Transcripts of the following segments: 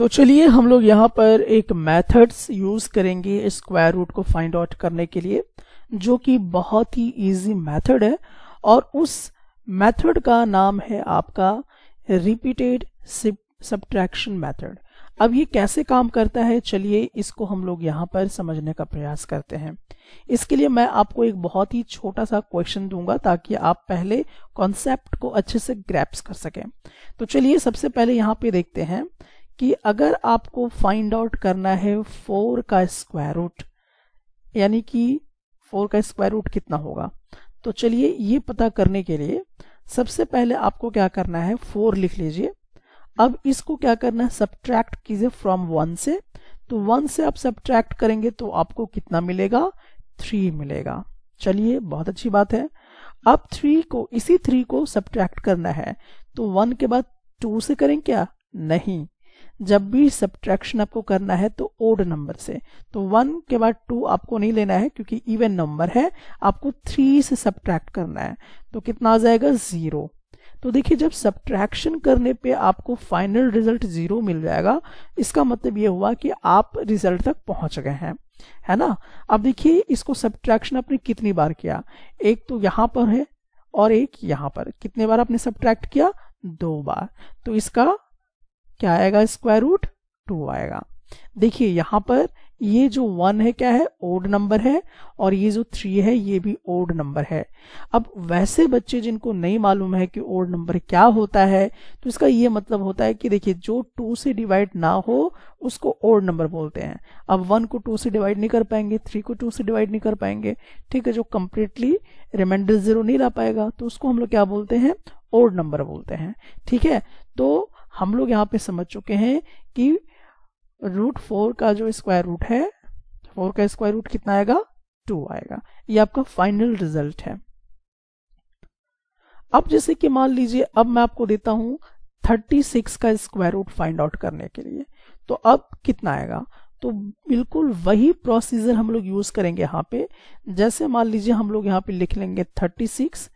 तो चलिए हम लोग यहाँ पर एक मेथड्स यूज करेंगे स्क्वायर रूट को फाइंड आउट करने के लिए जो कि बहुत ही इजी मेथड है और उस मेथड का नाम है आपका रिपीटेड सब्ट्रैक्शन मेथड अब ये कैसे काम करता है चलिए इसको हम लोग यहाँ पर समझने का प्रयास करते हैं इसके लिए मैं आपको एक बहुत ही छोटा सा क्वेश्चन दूंगा ताकि आप पहले कॉन्सेप्ट को अच्छे से ग्रैप्स कर सकें तो चलिए सबसे पहले यहाँ पे देखते हैं कि अगर आपको फाइंड आउट करना है फोर का स्क्वायर रूट यानी कि फोर का स्क्वायर रूट कितना होगा तो चलिए ये पता करने के लिए सबसे पहले आपको क्या करना है फोर लिख लीजिए अब इसको क्या करना है सब्ट्रैक्ट कीजिए फ्रॉम वन से तो वन से आप सब्ट्रैक्ट करेंगे तो आपको कितना मिलेगा थ्री मिलेगा चलिए बहुत अच्छी बात है अब थ्री को इसी थ्री को सब्ट्रैक्ट करना है तो वन के बाद टू से करें क्या नहीं जब भी सब्ट्रैक्शन आपको करना है तो ओड नंबर से तो वन के बाद टू आपको नहीं लेना है क्योंकि इवन नंबर है आपको थ्री से सब्ट्रैक्ट करना है तो कितना आ जाएगा जीरो तो देखिए जब सब्ट्रैक्शन करने पे आपको फाइनल रिजल्ट जीरो मिल जाएगा इसका मतलब ये हुआ कि आप रिजल्ट तक पहुंच गए हैं है ना अब देखिए इसको सब्ट्रैक्शन आपने कितनी बार किया एक तो यहाँ पर है और एक यहाँ पर कितने बार आपने सब्ट्रैक्ट किया दो बार तो इसका क्या आएगा स्क्वायर रूट टू आएगा देखिए यहाँ पर ये जो वन है क्या है ओड नंबर है और ये जो थ्री है ये भी ओड नंबर है अब वैसे बच्चे जिनको नहीं मालूम है कि ओड नंबर क्या होता है तो इसका ये मतलब होता है कि देखिए जो टू से डिवाइड ना हो उसको ओड नंबर बोलते हैं अब वन को टू से डिवाइड नहीं कर पाएंगे थ्री को टू से डिवाइड नहीं कर पाएंगे ठीक है जो कम्प्लीटली रिमाइंडर जीरो नहीं ला पाएगा तो उसको हम लोग क्या बोलते हैं ओड नंबर बोलते हैं ठीक है तो हम लोग यहाँ पे समझ चुके हैं कि रूट फोर का जो स्क्वायर रूट है फोर का स्क्वायर रूट कितना आएगा टू आएगा ये आपका फाइनल रिजल्ट है अब जैसे कि मान लीजिए अब मैं आपको देता हूं 36 का स्क्वायर रूट फाइंड आउट करने के लिए तो अब कितना आएगा तो बिल्कुल वही प्रोसीजर हम लोग यूज करेंगे यहाँ पे जैसे मान लीजिए हम लोग यहाँ पे लिख लेंगे 36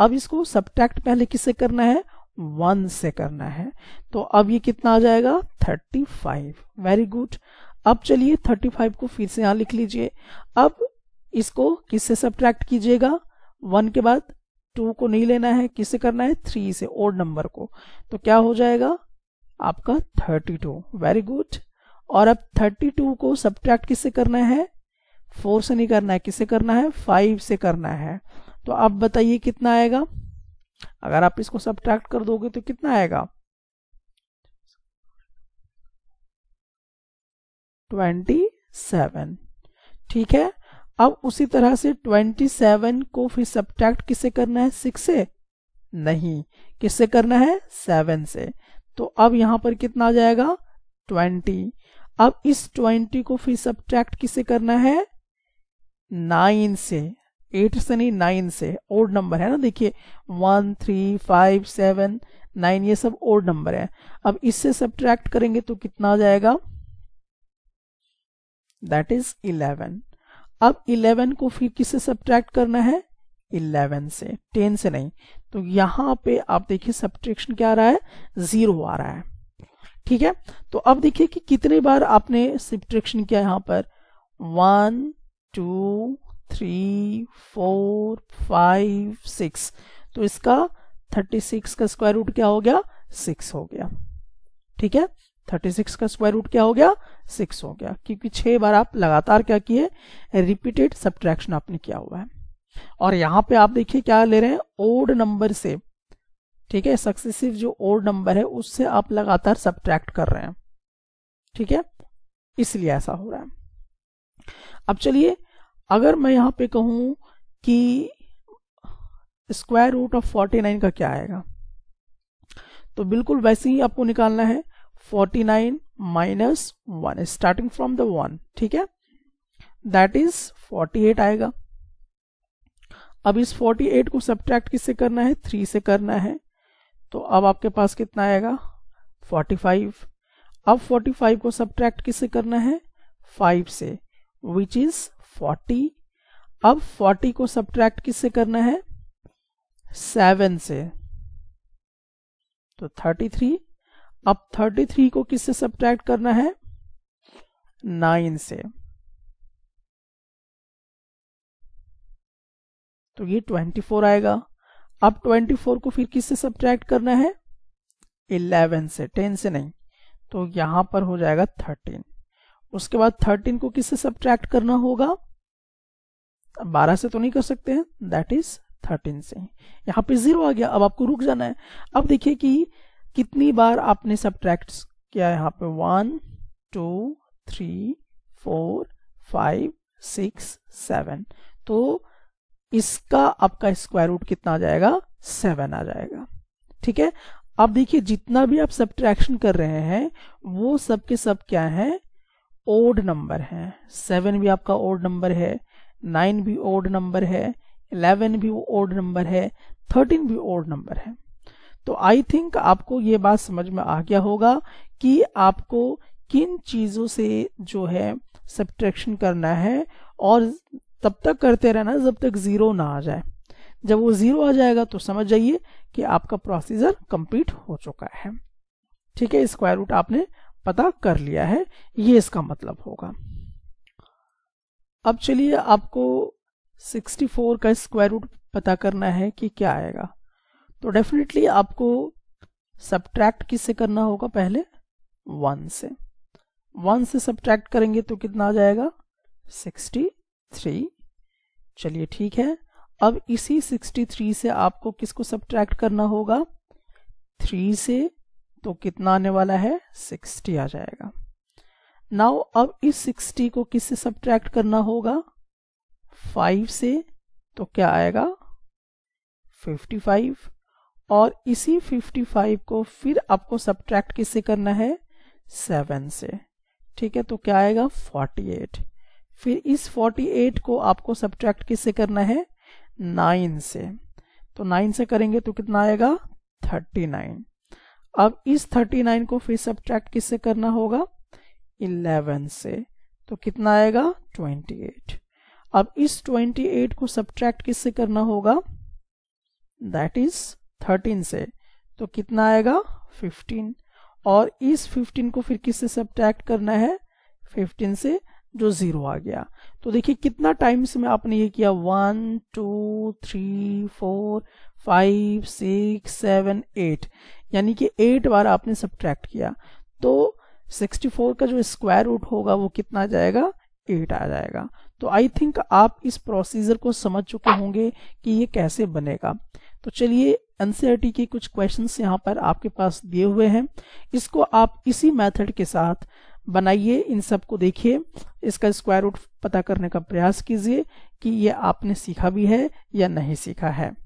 अब इसको सब्ट्रैक्ट पहले किससे करना है वन से करना है तो अब ये कितना आ जाएगा थर्टी फाइव वेरी गुड अब चलिए थर्टी फाइव को फिर से यहाँ लिख लीजिए अब इसको किससे सब्ट्रैक्ट कीजिएगा वन के बाद टू को नहीं लेना है किससे करना है थ्री से ओड नंबर को तो क्या हो जाएगा आपका थर्टी टू वेरी गुड और अब थर्टी टू को सब्ट्रैक्ट किससे करना है फोर से नहीं करना है किससे करना है फाइव से करना है तो आप बताइए कितना आएगा अगर आप इसको सब्ट्रैक्ट कर दोगे तो कितना आएगा ट्वेंटी सेवन ठीक है अब उसी तरह से ट्वेंटी सेवन को फिर सब्ट्रैक्ट किससे करना है सिक्स से नहीं किससे करना है सेवन से तो अब यहां पर कितना आ जाएगा ट्वेंटी अब इस ट्वेंटी को फिर सब्ट्रैक्ट किससे करना है नाइन से एट से नहीं नाइन से ओड नंबर है ना देखिए one three five seven nine ये सब ओड नंबर है अब इससे सब्ट्रैक्ट करेंगे तो कितना आ जाएगा दैट इज इलेवन अब इलेवन को फिर किससे सब्ट्रैक्ट करना है इलेवन से टेन से नहीं तो यहां पे आप देखिए सब्ट्रैक्शन क्या आ रहा है जीरो आ रहा है ठीक है तो अब देखिए कि कितने बार आपने सब्ट्रैक्शन किया यहां पर one two three four five six तो इसका थर्टी सिक्स का स्क्वायर रूट क्या हो गया सिक्स हो गया ठीक है थर्टी सिक्स का स्क्वायर रूट क्या हो गया सिक्स हो गया क्योंकि छह बार आप लगातार क्या किए रिपीटेड सब्ट्रैक्शन आपने किया हुआ है और यहाँ पे आप देखिए क्या ले रहे हैं ओड नंबर से ठीक है सक्सेसिव जो ओड नंबर है उससे आप लगातार सब्ट्रैक्ट कर रहे हैं ठीक है इसलिए ऐसा हो रहा है अब चलिए अगर मैं यहाँ पे कहूँ कि square root of forty nine का क्या आएगा तो बिल्कुल वैसे ही आपको निकालना है forty nine minus one starting from the one ठीक है दैट इज फोर्टी एट आएगा अब इस फोर्टी एट को सब्ट्रैक्ट किससे करना है थ्री से करना है तो अब आपके पास कितना आएगा फोर्टी फाइव अब फोर्टी फाइव को सब्ट्रैक्ट किससे करना है फाइव से विच इज फोर्टी अब फोर्टी को सब्ट्रैक्ट किससे करना है सेवन से तो थर्टी थ्री अब थर्टी थ्री को किससे सब्ट्रैक्ट करना है नाइन से तो ये ट्वेंटी फोर आएगा अब ट्वेंटी फोर को फिर किससे सब्ट्रैक्ट करना है इलेवन से टेन से नहीं तो यहां पर हो जाएगा थर्टीन उसके बाद थर्टीन को किससे सब्ट्रैक्ट करना होगा अब बारह से तो नहीं कर सकते हैं दैट इज थर्टीन से यहाँ पे जीरो आ गया अब आपको रुक जाना है अब देखिए कि कितनी बार आपने सब्ट्रैक्ट किया यहाँ पे one two three four five six seven तो इसका आपका स्क्वायर रूट कितना आ जाएगा सेवन आ जाएगा ठीक है अब देखिए जितना भी आप सब्ट्रैक्शन कर रहे हैं वो सब के सब क्या है ओड नंबर है सेवन भी आपका ओड नंबर है नाइन भी ओड नंबर है इलेवन भी ओड नंबर है थर्टीन भी ओड नंबर है तो आई थिंक आपको ये बात समझ में आ गया होगा कि आपको किन चीजों से जो है सब्ट्रैक्शन करना है और तब तक करते रहना जब तक जीरो ना आ जाए जब वो जीरो आ जाएगा तो समझ जाइए कि आपका प्रोसीजर कंप्लीट हो चुका है ठीक है स्क्वायर रूट आपने पता कर लिया है ये इसका मतलब होगा अब चलिए आपको 64 का स्क्वायर रूट पता करना है कि क्या आएगा तो डेफिनेटली आपको सब्ट्रैक्ट किससे करना होगा पहले वन से वन से सब्ट्रैक्ट करेंगे तो कितना आ जाएगा 63 चलिए ठीक है अब इसी 63 से आपको किसको सब्ट्रैक्ट करना होगा थ्री से तो कितना आने वाला है सिक्सटी आ जाएगा नाउ अब इस सिक्सटी को किससे सब्ट्रैक्ट करना होगा फाइव से तो क्या आएगा फिफ्टी फाइव और इसी फिफ्टी फाइव को फिर आपको सब्ट्रैक्ट किससे करना है सेवन से ठीक है तो क्या आएगा फोर्टी एट फिर इस फोर्टी एट को आपको सब्ट्रैक्ट किससे करना है नाइन से तो नाइन से करेंगे तो कितना आएगा थर्टी नाइन अब इस 39 को फिर सब्ट्रैक्ट किससे करना होगा 11 से तो कितना आएगा 28 अब इस 28 को सब्ट्रैक्ट किससे करना होगा दैट इज 13 से तो कितना आएगा 15 और इस 15 को फिर किससे सब्ट्रैक्ट करना है 15 से जो जीरो आ गया तो देखिए कितना टाइम्स में आपने ये किया one two three four five six seven eight यानी कि एट बार आपने सब्ट्रैक्ट किया तो सिक्सटी फोर का जो स्क्वायर रूट होगा वो कितना जाएगा एट आ जाएगा तो आई थिंक आप इस प्रोसीजर को समझ चुके होंगे कि ये कैसे बनेगा तो चलिए टी के कुछ क्वेश्चन यहाँ पर आपके पास दिए हुए हैं इसको आप इसी मेथड के साथ बनाइए इन सब को देखिए इसका स्क्वायर रूट पता करने का प्रयास कीजिए कि ये आपने सीखा भी है या नहीं सीखा है